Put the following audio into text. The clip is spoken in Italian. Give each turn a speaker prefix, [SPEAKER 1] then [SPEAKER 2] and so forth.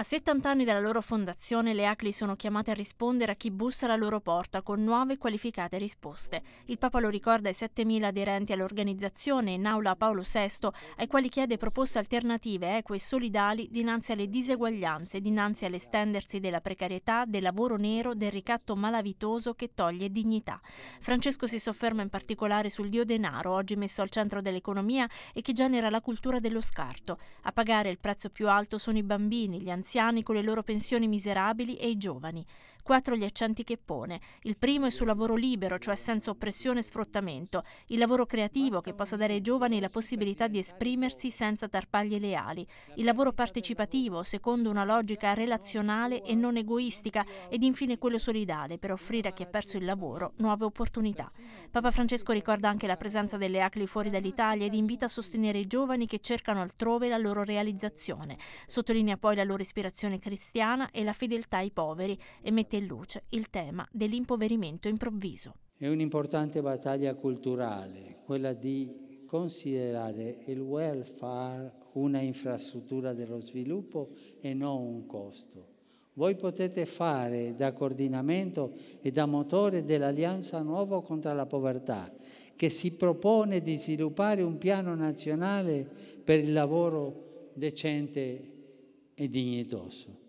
[SPEAKER 1] A 70 anni dalla loro fondazione, le ACLI sono chiamate a rispondere a chi bussa alla loro porta con nuove e qualificate risposte. Il Papa lo ricorda ai 7.000 aderenti all'organizzazione in aula Paolo VI, ai quali chiede proposte alternative, eque e solidali dinanzi alle diseguaglianze, dinanzi all'estendersi della precarietà, del lavoro nero, del ricatto malavitoso che toglie dignità. Francesco si sofferma in particolare sul dio denaro, oggi messo al centro dell'economia e che genera la cultura dello scarto. A pagare il prezzo più alto sono i bambini, gli anziani, anziani con le loro pensioni miserabili e i giovani quattro gli accenti che pone. Il primo è sul lavoro libero, cioè senza oppressione e sfruttamento, il lavoro creativo che possa dare ai giovani la possibilità di esprimersi senza tarpaglie leali, il lavoro partecipativo secondo una logica relazionale e non egoistica ed infine quello solidale per offrire a chi ha perso il lavoro nuove opportunità. Papa Francesco ricorda anche la presenza delle ACLI fuori dall'Italia ed invita a sostenere i giovani che cercano altrove la loro realizzazione. Sottolinea poi la loro ispirazione cristiana e la fedeltà ai poveri e mette luce il tema dell'impoverimento improvviso.
[SPEAKER 2] È un'importante battaglia culturale, quella di considerare il welfare una infrastruttura dello sviluppo e non un costo. Voi potete fare da coordinamento e da motore dell'Alleanza Nuova contro la povertà, che si propone di sviluppare un piano nazionale per il lavoro decente e dignitoso.